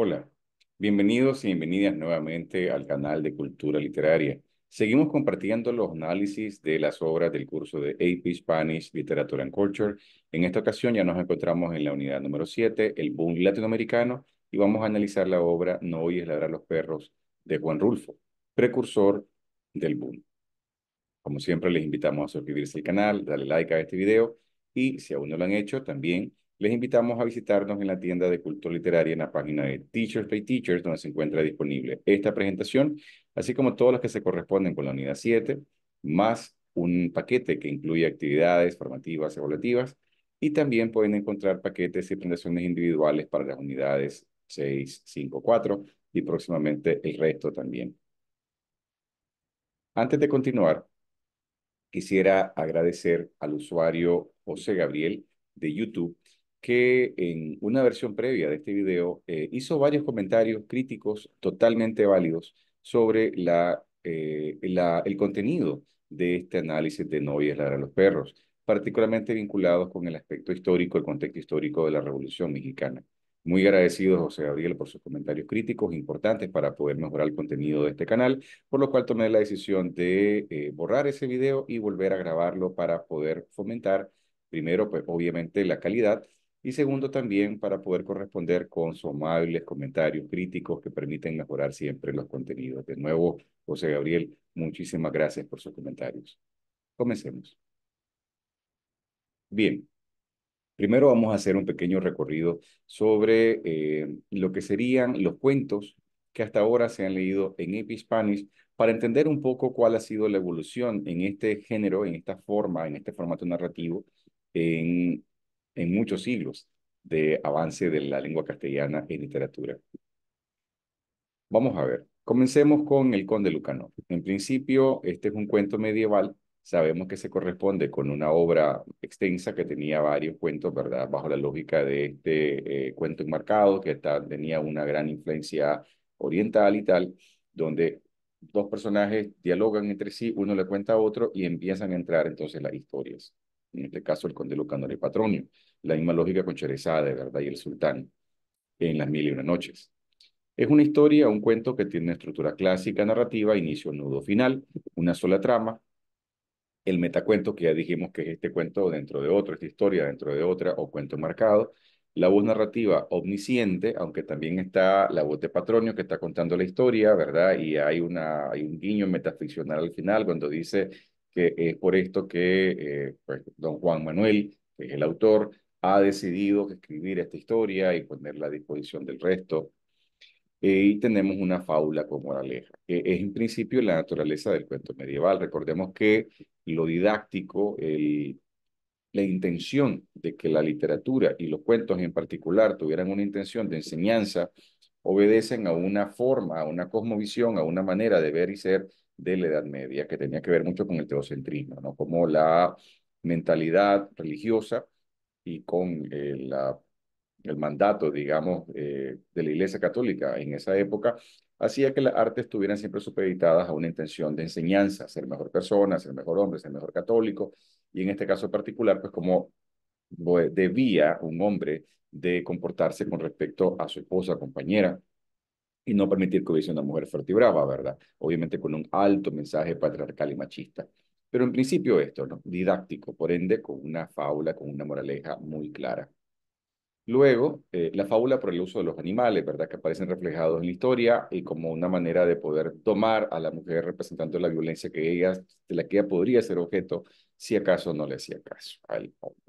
Hola, bienvenidos y bienvenidas nuevamente al canal de Cultura Literaria. Seguimos compartiendo los análisis de las obras del curso de AP Spanish Literature and Culture. En esta ocasión ya nos encontramos en la unidad número 7, el boom latinoamericano, y vamos a analizar la obra No oyes ladrar los perros de Juan Rulfo, precursor del boom. Como siempre, les invitamos a suscribirse al canal, darle like a este video y si aún no lo han hecho, también les invitamos a visitarnos en la tienda de cultura literaria en la página de Teachers by Teachers, donde se encuentra disponible esta presentación, así como todas las que se corresponden con la unidad 7, más un paquete que incluye actividades formativas, evaluativas, y también pueden encontrar paquetes y presentaciones individuales para las unidades 6, 5, 4 y próximamente el resto también. Antes de continuar, quisiera agradecer al usuario José Gabriel de YouTube que en una versión previa de este video eh, hizo varios comentarios críticos totalmente válidos sobre la, eh, el contenido de este análisis de No y a los perros, particularmente vinculados con el aspecto histórico, el contexto histórico de la Revolución Mexicana. Muy agradecido, José Gabriel, por sus comentarios críticos importantes para poder mejorar el contenido de este canal, por lo cual tomé la decisión de eh, borrar ese video y volver a grabarlo para poder fomentar, primero, pues obviamente la calidad y segundo también para poder corresponder con sus amables comentarios críticos que permiten mejorar siempre los contenidos. De nuevo, José Gabriel, muchísimas gracias por sus comentarios. Comencemos. Bien, primero vamos a hacer un pequeño recorrido sobre eh, lo que serían los cuentos que hasta ahora se han leído en Epispanis para entender un poco cuál ha sido la evolución en este género, en esta forma, en este formato narrativo en en muchos siglos de avance de la lengua castellana en literatura. Vamos a ver, comencemos con El Conde Lucano. En principio, este es un cuento medieval, sabemos que se corresponde con una obra extensa que tenía varios cuentos, ¿verdad? Bajo la lógica de este eh, cuento enmarcado, que está, tenía una gran influencia oriental y tal, donde dos personajes dialogan entre sí, uno le cuenta a otro y empiezan a entrar entonces las historias. En este caso, el conde Lucano y Patronio. La misma lógica con Cherezade, ¿verdad? Y el sultán en Las Mil y Una Noches. Es una historia, un cuento que tiene una estructura clásica, narrativa, inicio, nudo, final, una sola trama. El metacuento, que ya dijimos que es este cuento dentro de otro, esta historia dentro de otra, o cuento marcado. La voz narrativa omnisciente, aunque también está la voz de Patronio que está contando la historia, ¿verdad? Y hay, una, hay un guiño metaficcional al final cuando dice que es por esto que eh, pues, don Juan Manuel, que es el autor, ha decidido escribir esta historia y ponerla a disposición del resto. Eh, y tenemos una fábula con moraleja. que es en principio la naturaleza del cuento medieval. Recordemos que lo didáctico, la intención de que la literatura y los cuentos en particular tuvieran una intención de enseñanza, obedecen a una forma, a una cosmovisión, a una manera de ver y ser de la Edad Media, que tenía que ver mucho con el teocentrismo, ¿no? Como la mentalidad religiosa y con eh, el mandato, digamos, eh, de la Iglesia Católica en esa época, hacía que las artes estuvieran siempre supeditadas a una intención de enseñanza, ser mejor persona, ser mejor hombre, ser mejor católico, y en este caso particular, pues como debía un hombre de comportarse con respecto a su esposa, compañera, y no permitir que hubiese una mujer fuerte y brava, ¿verdad? Obviamente con un alto mensaje patriarcal y machista. Pero en principio esto, ¿no? Didáctico, por ende, con una fábula, con una moraleja muy clara. Luego, eh, la fábula por el uso de los animales, ¿verdad? Que aparecen reflejados en la historia y como una manera de poder tomar a la mujer representando la violencia que ella, de la que ella podría ser objeto si acaso no le hacía caso al hombre.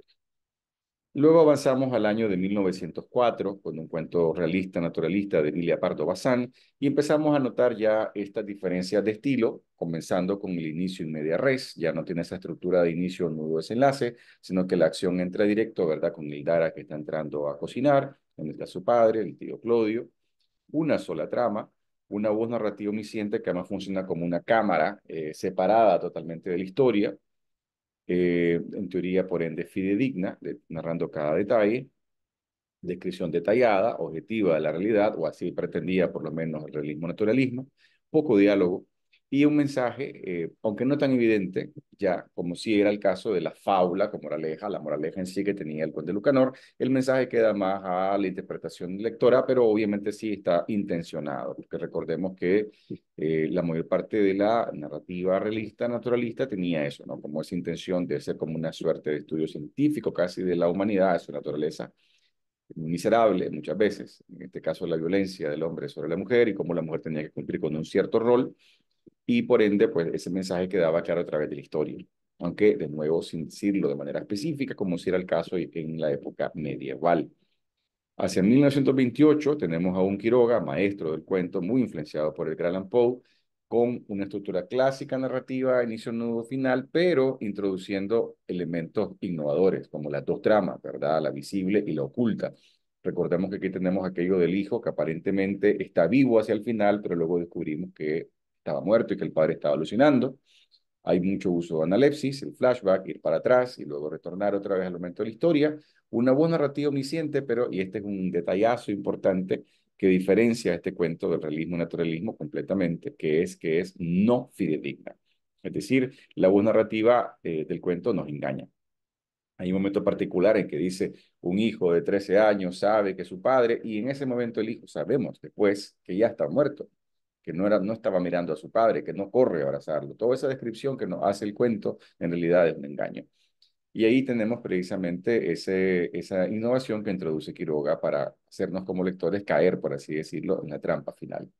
Luego avanzamos al año de 1904, con un cuento realista naturalista de Emilia Pardo Bazán, y empezamos a notar ya estas diferencias de estilo, comenzando con el inicio y media res, ya no tiene esa estructura de inicio, nudo, desenlace, sino que la acción entra directo, ¿verdad? Con Hildara que está entrando a cocinar, donde está su padre, el tío Claudio, una sola trama, una voz narrativa omnisciente que además funciona como una cámara eh, separada totalmente de la historia, eh, en teoría, por ende, fidedigna, narrando cada detalle, descripción detallada, objetiva de la realidad, o así pretendía por lo menos el realismo-naturalismo, poco diálogo, y un mensaje, eh, aunque no tan evidente, ya como si era el caso de la fábula con moraleja, la moraleja en sí que tenía el conde Lucanor, el mensaje queda más a la interpretación lectora, pero obviamente sí está intencionado, porque recordemos que eh, la mayor parte de la narrativa realista, naturalista, tenía eso, ¿no? Como esa intención de ser como una suerte de estudio científico casi de la humanidad, de su naturaleza miserable muchas veces, en este caso la violencia del hombre sobre la mujer y cómo la mujer tenía que cumplir con un cierto rol, y por ende, pues ese mensaje quedaba claro a través de la historia, aunque de nuevo sin decirlo de manera específica, como si era el caso en la época medieval. Hacia 1928 tenemos a un Quiroga, maestro del cuento, muy influenciado por el Grand Poe, con una estructura clásica narrativa, inicio, nudo, final, pero introduciendo elementos innovadores, como las dos tramas, ¿verdad? La visible y la oculta. Recordemos que aquí tenemos aquello del hijo que aparentemente está vivo hacia el final, pero luego descubrimos que estaba muerto y que el padre estaba alucinando. Hay mucho uso de analepsis, el flashback, ir para atrás y luego retornar otra vez al momento de la historia una buena narrativa omnisciente, pero, y este es un detallazo importante que diferencia este cuento del realismo y naturalismo completamente, que es que es no fidedigna. Es decir, la voz narrativa eh, del cuento nos engaña. Hay un momento particular en que dice, un hijo de 13 años sabe que su padre, y en ese momento el hijo sabemos después que ya está muerto, que no, era, no estaba mirando a su padre, que no corre a abrazarlo. Toda esa descripción que nos hace el cuento en realidad es un engaño. Y ahí tenemos precisamente ese, esa innovación que introduce Quiroga para hacernos como lectores caer, por así decirlo, en la trampa final.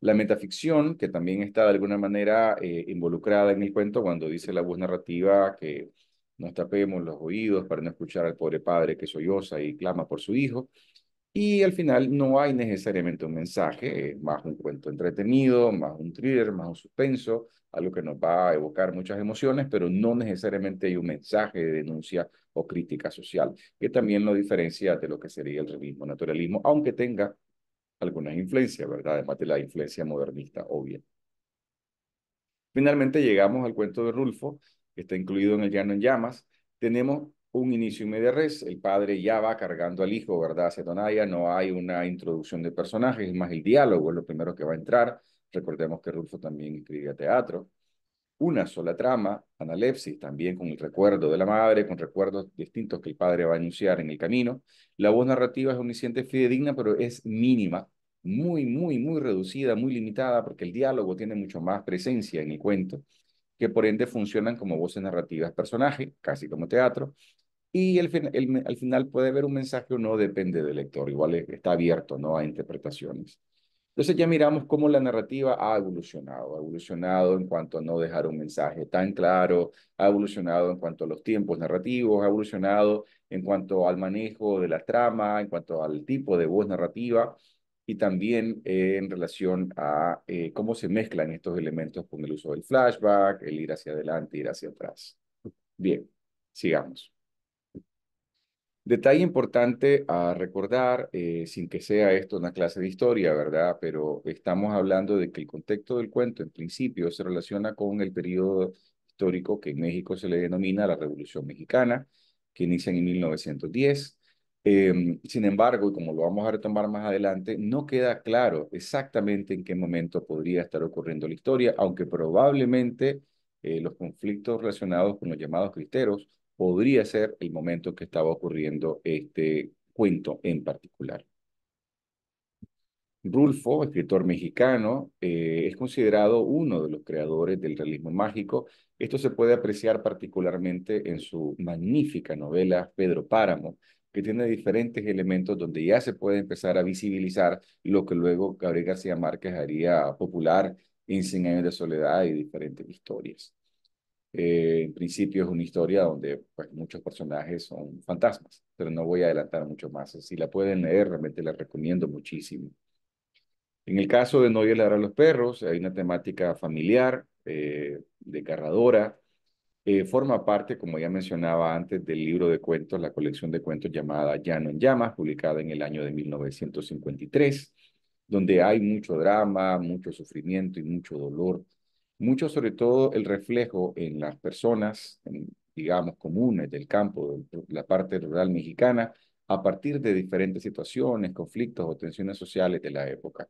La metaficción, que también está de alguna manera eh, involucrada en el cuento cuando dice la voz narrativa que nos tapemos los oídos para no escuchar al pobre padre que solloza y clama por su hijo, y al final no hay necesariamente un mensaje, eh, más un cuento entretenido, más un thriller, más un suspenso, algo que nos va a evocar muchas emociones, pero no necesariamente hay un mensaje de denuncia o crítica social, que también lo diferencia de lo que sería el realismo naturalismo, aunque tenga algunas influencias, ¿verdad? Además de la influencia modernista, obvia. Finalmente llegamos al cuento de Rulfo, que está incluido en El Llano en Llamas. Tenemos un inicio y media res, el padre ya va cargando al hijo, ¿verdad? Hacia Donaya, no hay una introducción de personajes, es más el diálogo es lo primero que va a entrar. Recordemos que Rulfo también escribía teatro. Una sola trama, analepsis, también con el recuerdo de la madre, con recuerdos distintos que el padre va a anunciar en el camino. La voz narrativa es omnisciente, fidedigna, pero es mínima, muy, muy, muy reducida, muy limitada, porque el diálogo tiene mucho más presencia en el cuento que por ende funcionan como voces narrativas personaje, casi como teatro, y al final puede haber un mensaje o no, depende del lector, igual e, está abierto ¿no? a interpretaciones. Entonces ya miramos cómo la narrativa ha evolucionado, ha evolucionado en cuanto a no dejar un mensaje tan claro, ha evolucionado en cuanto a los tiempos narrativos, ha evolucionado en cuanto al manejo de la trama, en cuanto al tipo de voz narrativa, y también eh, en relación a eh, cómo se mezclan estos elementos con el uso del flashback, el ir hacia adelante, ir hacia atrás. Bien, sigamos. Detalle importante a recordar, eh, sin que sea esto una clase de historia, ¿verdad? Pero estamos hablando de que el contexto del cuento, en principio, se relaciona con el periodo histórico que en México se le denomina la Revolución Mexicana, que inicia en 1910 Em, sin embargo, como lo vamos a retomar más adelante, no queda claro exactamente en qué momento podría estar ocurriendo la historia, aunque probablemente eh, los conflictos relacionados con los llamados cristeros podría ser el momento que estaba ocurriendo este cuento en particular. Rulfo, escritor mexicano, eh, es considerado uno de los creadores del realismo mágico. Esto se puede apreciar particularmente en su magnífica novela Pedro Páramo, que tiene diferentes elementos donde ya se puede empezar a visibilizar lo que luego Gabriel García Márquez haría popular en 100 años de soledad y diferentes historias. Eh, en principio es una historia donde pues, muchos personajes son fantasmas, pero no voy a adelantar mucho más. Si la pueden leer, realmente la recomiendo muchísimo. En el caso de No violar a los perros, hay una temática familiar, eh, desgarradora, eh, forma parte, como ya mencionaba antes, del libro de cuentos, la colección de cuentos llamada Llano en Llamas, publicada en el año de 1953, donde hay mucho drama, mucho sufrimiento y mucho dolor. Mucho sobre todo el reflejo en las personas, digamos, comunes del campo, de la parte rural mexicana, a partir de diferentes situaciones, conflictos o tensiones sociales de la época.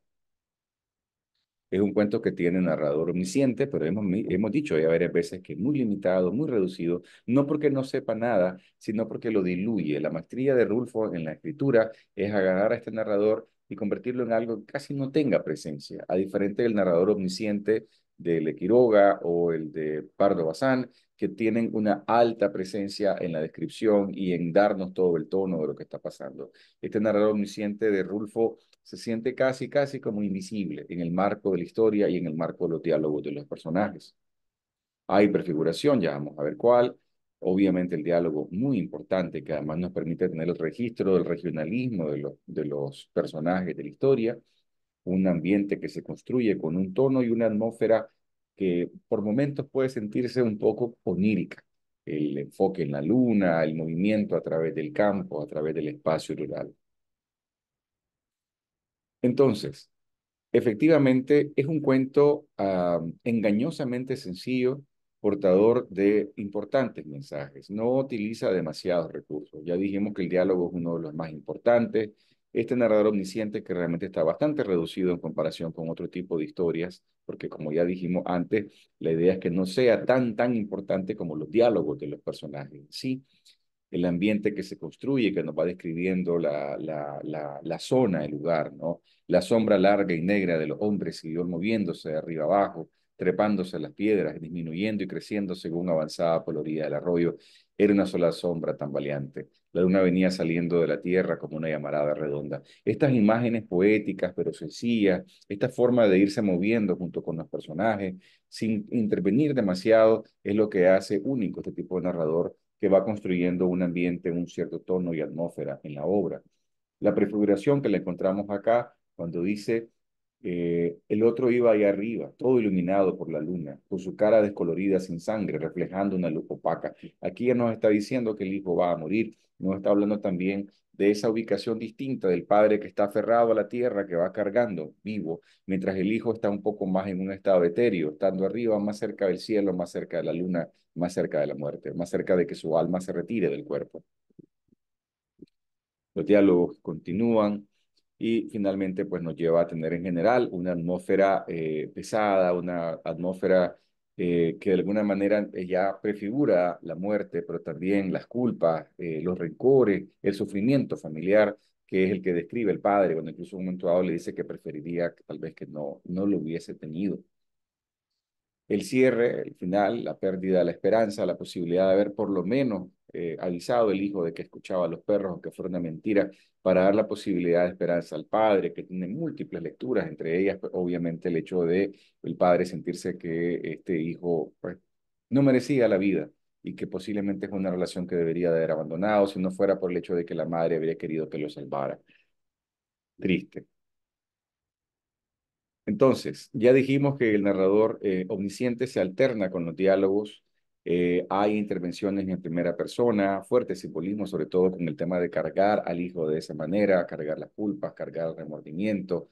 Es un cuento que tiene narrador omnisciente, pero hemos, dicho ya varias veces que es muy limitado, muy reducido, no porque no sepa nada, sino porque lo diluye. La maestría de Rulfo en la escritura es agarrar a este narrador y convertirlo en algo que casi no tenga presencia, a diferente del narrador omnisciente de Le Quiroga o el de Pardo Bazán, que tienen una alta presencia en la descripción y en darnos todo el tono de lo que está pasando. Este narrador omnisciente de Rulfo se siente casi, casi como invisible en el marco de la historia y en el marco de los diálogos de los personajes. Hay prefiguración, ya vamos a ver cuál. Obviamente el diálogo muy importante que además nos permite tener el registro del regionalismo de los, de los personajes de la historia. Un ambiente que se construye con un tono y una atmósfera que por momentos puede sentirse un poco onírica. El enfoque en la luna, el movimiento a través del campo, a través del espacio rural. Entonces, efectivamente es un cuento ah, engañosamente sencillo, portador de importantes mensajes. No utiliza demasiados recursos. Ya dijimos que el diálogo es uno de los más importantes, este narrador omnisciente que realmente está bastante reducido en comparación con otro tipo de historias, porque como ya dijimos antes, la idea es que no sea tan, tan importante como los diálogos de los personajes sí, el ambiente que se construye, que nos va describiendo la, la, zona, el lugar, ¿no? La sombra larga y negra de los hombres siguió moviéndose de arriba abajo, trepándose a las piedras, disminuyendo y creciendo según avanzaba por la orilla del arroyo. Era una sola sombra tambaleante. La luna venía saliendo de la tierra como una llamarada redonda. Estas imágenes poéticas pero sencillas, esta forma de irse moviendo junto con los personajes, sin intervenir demasiado, es lo que hace único este tipo de narrador que va construyendo un ambiente, un cierto tono y atmósfera en la obra. La prefiguración que la encontramos acá cuando dice eh, el otro iba ahí arriba, todo iluminado por la luna, con su cara descolorida sin sangre, reflejando una luz opaca. Aquí ya nos está diciendo que el hijo va a morir. Nos está hablando también de esa ubicación distinta del padre que está aferrado a la tierra, que va cargando vivo, mientras el hijo está un poco más en un estado etéreo, estando arriba, más cerca del cielo, más cerca de la luna, más cerca de la muerte, más cerca de que su alma se retire del cuerpo. Los diálogos continúan y finalmente pues nos lleva a tener en general una atmósfera eh, pesada, una atmósfera eh, que de alguna manera eh, ya prefigura la muerte, pero también las culpas, los rencores, el sufrimiento familiar, que es el que describe el padre, cuando incluso un momento dado le dice que preferiría tal vez que no, no lo hubiese tenido. El cierre, el final, la pérdida la esperanza, la posibilidad de haber por lo menos eh, avisado el hijo de que escuchaba a los perros aunque fuera una mentira, para dar la posibilidad de esperanza al padre, que tiene múltiples lecturas, entre ellas pues, obviamente el hecho de el padre sentirse que este hijo pues, no merecía la vida y que posiblemente es una relación que debería de haber abandonado si no fuera por el hecho de que la madre habría querido que lo salvara. Triste. Entonces, ya dijimos que el narrador eh, omnisciente se alterna con los diálogos eh, hay intervenciones en primera persona, fuerte simbolismo, sobre todo con el tema de cargar al hijo de esa manera, cargar las culpas, cargar el remordimiento,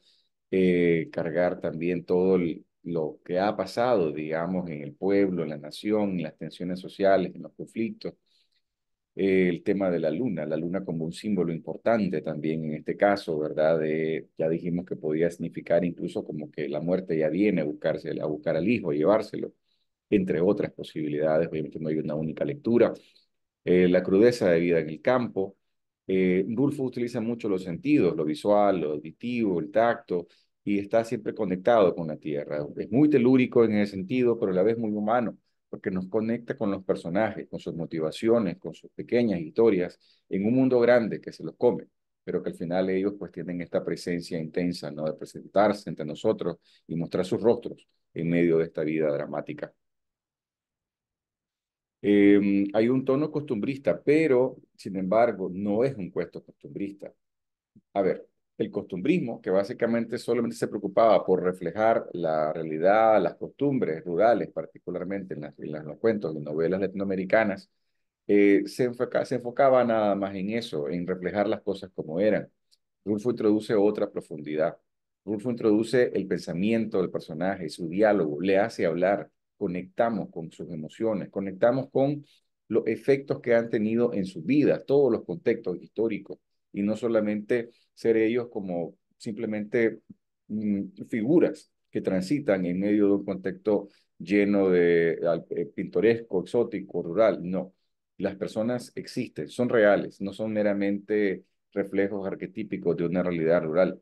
eh, cargar también todo lo que ha pasado, digamos, en el pueblo, en la nación, en las tensiones sociales, en los conflictos. Eh, el tema de la luna, la luna como un símbolo importante también en este caso, ¿verdad? ya dijimos que podía significar incluso como que la muerte ya viene a, a buscar al hijo, a llevárselo entre otras posibilidades. Obviamente no hay una única lectura. Eh, la crudeza de vida en el campo. Eh, Rulfo utiliza mucho los sentidos, lo visual, lo auditivo, el tacto, y está siempre conectado con la tierra. Es muy telúrico en ese sentido, pero a la vez muy humano, porque nos conecta con los personajes, con sus motivaciones, con sus pequeñas historias, en un mundo grande que se los come pero que al final ellos pues tienen esta presencia intensa, ¿no? De presentarse entre nosotros y mostrar sus rostros en medio de esta vida dramática. Em, hay un tono costumbrista, pero sin embargo no es un cuento costumbrista. A ver, el costumbrismo, que básicamente solamente se preocupaba por reflejar la realidad, las costumbres rurales, particularmente en, las, en los cuentos y novelas latinoamericanas, eh, se, se enfocaba nada más en eso, en reflejar las cosas como eran. Rulfo introduce otra profundidad. Rulfo introduce el pensamiento del personaje, su diálogo, le hace hablar, conectamos con sus emociones, conectamos con los efectos que han tenido en su vida, todos los contextos históricos, y no solamente ser ellos como simplemente mm, figuras que transitan en medio de un contexto lleno de eh, pintoresco, exótico, rural, no. Las personas existen, son reales, no son meramente reflejos arquetípicos de una realidad rural,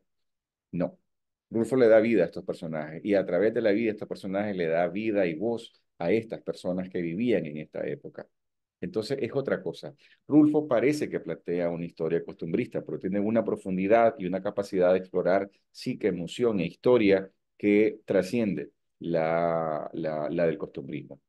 no. Rulfo le da vida a estos personajes y a través de la vida estos personajes le da vida y voz a estas personas que vivían en esta época. Entonces es otra cosa. Rulfo parece que plantea una historia costumbrista, pero tiene una profundidad y una capacidad de explorar psique, emoción e historia que trasciende la, del costumbrismo.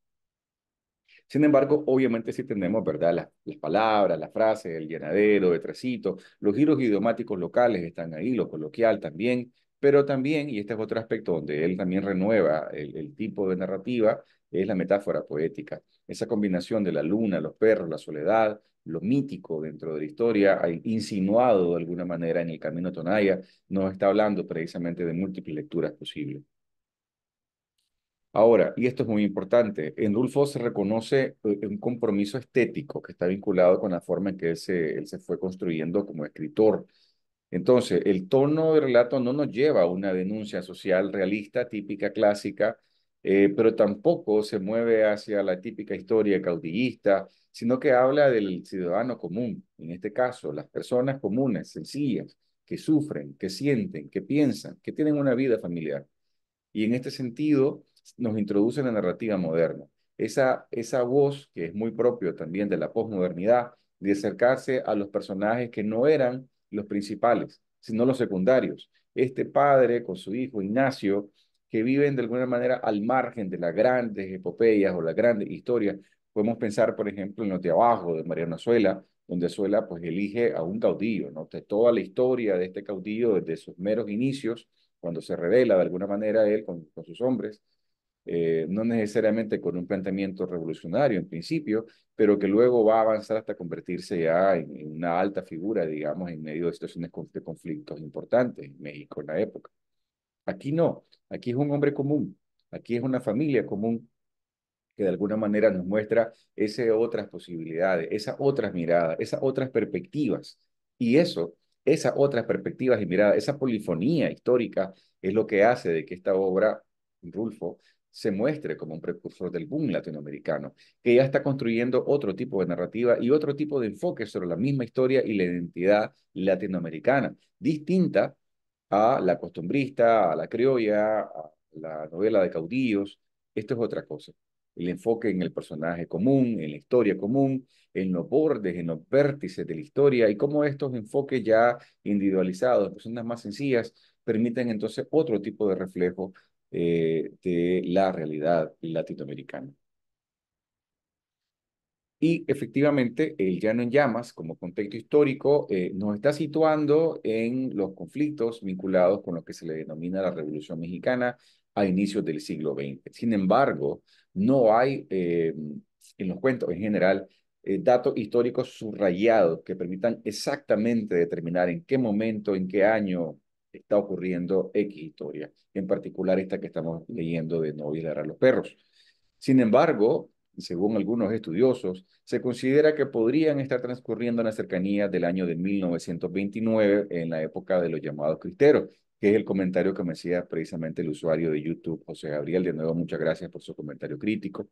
Sin embargo, obviamente sí tenemos, ¿verdad? Las, palabras, las frases, el llenadero, el trecito, los giros idiomáticos locales están ahí, lo coloquial también, pero también, y este es otro aspecto donde él también renueva el, tipo de narrativa, es la metáfora poética. Esa combinación de la luna, los perros, la soledad, lo mítico dentro de la historia, insinuado de alguna manera en el camino Tonaya, nos está hablando precisamente de múltiples lecturas posibles. Ahora, y esto es muy importante, en se reconoce eh, un compromiso estético que está vinculado con la forma en que él él se fue construyendo como escritor. Entonces, el tono del relato no nos lleva a una denuncia social realista, típica, clásica, eh, pero tampoco se mueve hacia la típica historia caudillista, sino que habla del ciudadano común, en este caso, las personas comunes, sencillas, que sufren, que sienten, que piensan, que tienen una vida familiar. Y en este sentido nos introduce la narrativa moderna. Esa, esa voz que es muy propio también de la posmodernidad, de acercarse a los personajes que no eran los principales, sino los secundarios. Este padre con su hijo Ignacio, que viven de alguna manera al margen de las grandes epopeyas o las grandes historias. Podemos pensar, por ejemplo, en los de abajo de Mariano Azuela, donde Azuela pues elige a un caudillo, ¿no? toda la historia de este caudillo desde sus meros inicios, cuando se revela de alguna manera él con sus hombres, eh, no necesariamente con un planteamiento revolucionario en principio, pero que luego va a avanzar hasta convertirse ya en, en una alta figura, digamos, en medio de situaciones de conflictos importantes en México en la época. Aquí no, aquí es un hombre común, aquí es una familia común que de alguna manera nos muestra esas otras posibilidades, esas otras miradas, esas otras perspectivas. Y eso, esas otras perspectivas y miradas, esa polifonía histórica es lo que hace de que esta obra, Rulfo, se muestre como un precursor del boom latinoamericano, que ya está construyendo otro tipo de narrativa y otro tipo de enfoque sobre la misma historia y la identidad latinoamericana, distinta a la costumbrista, a la criolla, a la novela de caudillos. Esto es otra cosa. El enfoque en el personaje común, en la historia común, en los bordes, en los vértices de la historia y cómo estos enfoques ya individualizados, personas más sencillas, permiten entonces otro tipo de reflejo eh, de la realidad latinoamericana. Y efectivamente, el llano en llamas, como contexto histórico, eh, nos está situando en los conflictos vinculados con lo que se le denomina la Revolución Mexicana a inicios del siglo XX. Sin embargo, no hay eh, en los cuentos en general datos históricos subrayados que permitan exactamente determinar en qué momento, en qué año, está ocurriendo X historia, en particular esta que estamos leyendo de no a los perros. Sin embargo, según algunos estudiosos, se considera que podrían estar transcurriendo en la cercanía del año de 1929, en la época de los llamados cristeros, que es el comentario que me hacía precisamente el usuario de YouTube, José Gabriel. De nuevo, muchas gracias por su comentario crítico.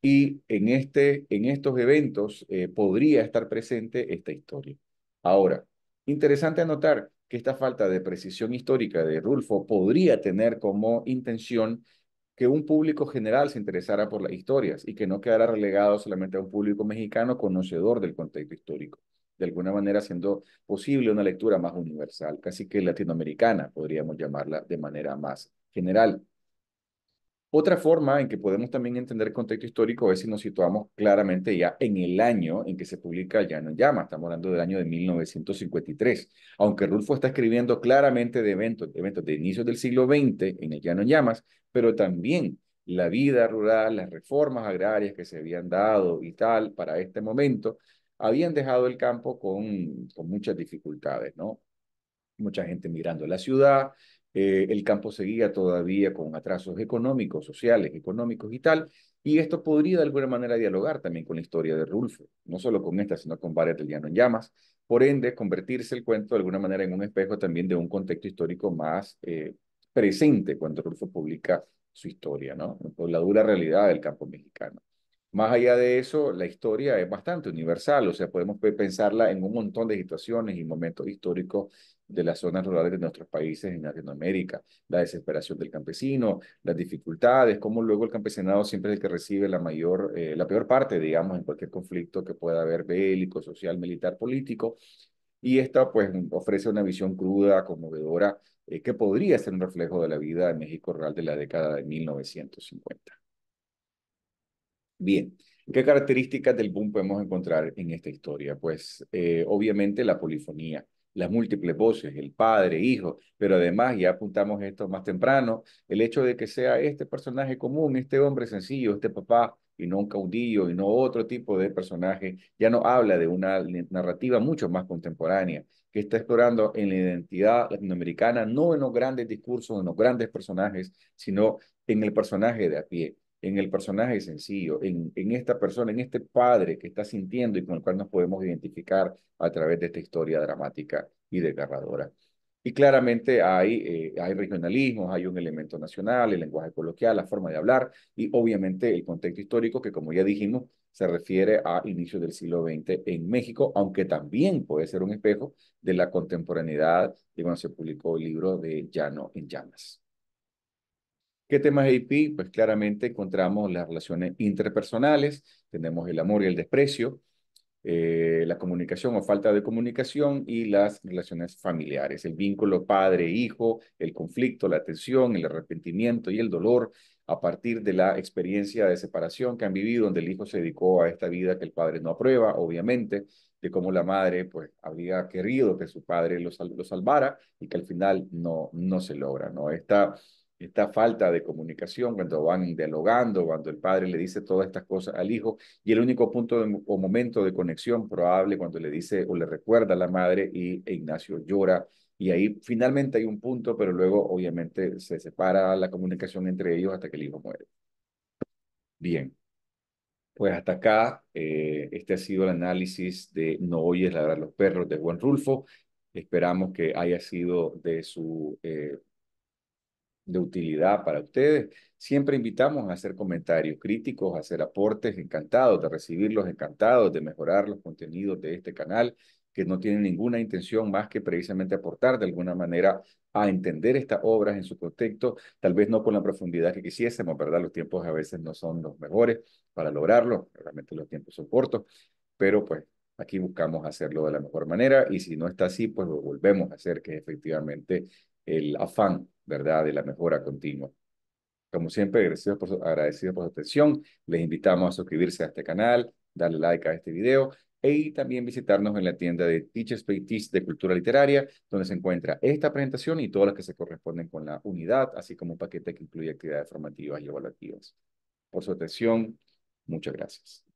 Y en, este, en estos eventos eh, podría estar presente esta historia. Ahora, interesante anotar que esta falta de precisión histórica de Rulfo podría tener como intención que un público general se interesara por las historias y que no quedara relegado solamente a un público mexicano conocedor del contexto histórico, de alguna manera siendo posible una lectura más universal, casi que latinoamericana, podríamos llamarla de manera más general. Otra forma en que podemos también entender el contexto histórico es si nos situamos claramente ya en el año en que se publica Ya no llamas estamos hablando del año de 1953. Aunque Rulfo está escribiendo claramente de eventos, de eventos de inicios del siglo XX en el Ya no llamas, pero también la vida rural, las reformas agrarias que se habían dado y tal para este momento, habían dejado el campo con, con muchas dificultades, ¿no? Mucha gente migrando a la ciudad, eh, el campo seguía todavía con atrasos económicos, sociales, económicos y tal, y esto podría de alguna manera dialogar también con la historia de Rulfo, no solo con esta, sino con varias del Llano en Llamas, por ende convertirse el cuento de alguna manera en un espejo también de un contexto histórico más eh, presente cuando Rulfo publica su historia, ¿no? Por la dura realidad del campo mexicano. Más allá de eso, la historia es bastante universal, o sea, podemos pensarla en un montón de situaciones y momentos históricos de las zonas rurales de nuestros países en Latinoamérica, la desesperación del campesino, las dificultades, como luego el campesinado siempre es el que recibe la mayor, eh, la peor parte, digamos, en cualquier conflicto que pueda haber bélico, social, militar, político. Y esta, pues, ofrece una visión cruda, conmovedora, eh, que podría ser un reflejo de la vida en México real de la década de 1950. Bien, ¿qué características del boom podemos encontrar en esta historia? Pues, eh, obviamente, la polifonía las múltiples voces, el padre, hijo, pero además, ya apuntamos esto más temprano, el hecho de que sea este personaje común, este hombre sencillo, este papá y no un caudillo y no otro tipo de personaje, ya no habla de una narrativa mucho más contemporánea que está explorando en la identidad latinoamericana, no en los grandes discursos, en los grandes personajes, sino en el personaje de a pie en el personaje sencillo, en, esta persona, en este padre que está sintiendo y con el cual nos podemos identificar a través de esta historia dramática y desgarradora. Y claramente hay, eh, hay regionalismos, hay un elemento nacional, el lenguaje coloquial, la forma de hablar y obviamente el contexto histórico que, como ya dijimos, se refiere a inicios del siglo XX en México, aunque también puede ser un espejo de la contemporaneidad de cuando se publicó el libro de Llano en Llamas. ¿Qué temas AP? Pues claramente encontramos las relaciones interpersonales, tenemos el amor y el desprecio, eh, la comunicación o falta de comunicación y las relaciones familiares, el vínculo padre-hijo, el conflicto, la tensión, el arrepentimiento y el dolor a partir de la experiencia de separación que han vivido, donde el hijo se dedicó a esta vida que el padre no aprueba, obviamente, de cómo la madre pues habría querido que su padre lo, salvara y que al final no, no se logra, ¿no? Esta esta falta de comunicación, cuando van dialogando, cuando el padre le dice todas estas cosas al hijo, y el único punto o momento de conexión probable cuando le dice o le recuerda a la madre y e Ignacio llora, y ahí finalmente hay un punto, pero luego obviamente se separa la comunicación entre ellos hasta que el hijo muere. Bien, pues hasta acá, eh, este ha sido el análisis de No oyes ladrar los perros de Juan Rulfo. Esperamos que haya sido de su... Eh, de utilidad para ustedes. Siempre invitamos a hacer comentarios críticos, a hacer aportes, encantados de recibirlos, encantados de mejorar los contenidos de este canal, que no tiene ninguna intención más que precisamente aportar de alguna manera a entender estas obras en su contexto, tal vez no con la profundidad que quisiésemos, ¿verdad? Los tiempos a veces no son los mejores para lograrlo, realmente los tiempos son cortos, pero pues aquí buscamos hacerlo de la mejor manera y si no está así, pues lo volvemos a hacer, que efectivamente el afán, ¿verdad?, de la mejora continua. Como siempre, agradecidos por su, por atención. Les invitamos a suscribirse a este canal, darle like a este video e y también visitarnos en la tienda de Teachers Pay Teach de Cultura Literaria, donde se encuentra esta presentación y todas las que se corresponden con la unidad, así como un paquete que incluye actividades formativas y evaluativas. Por su atención, muchas gracias.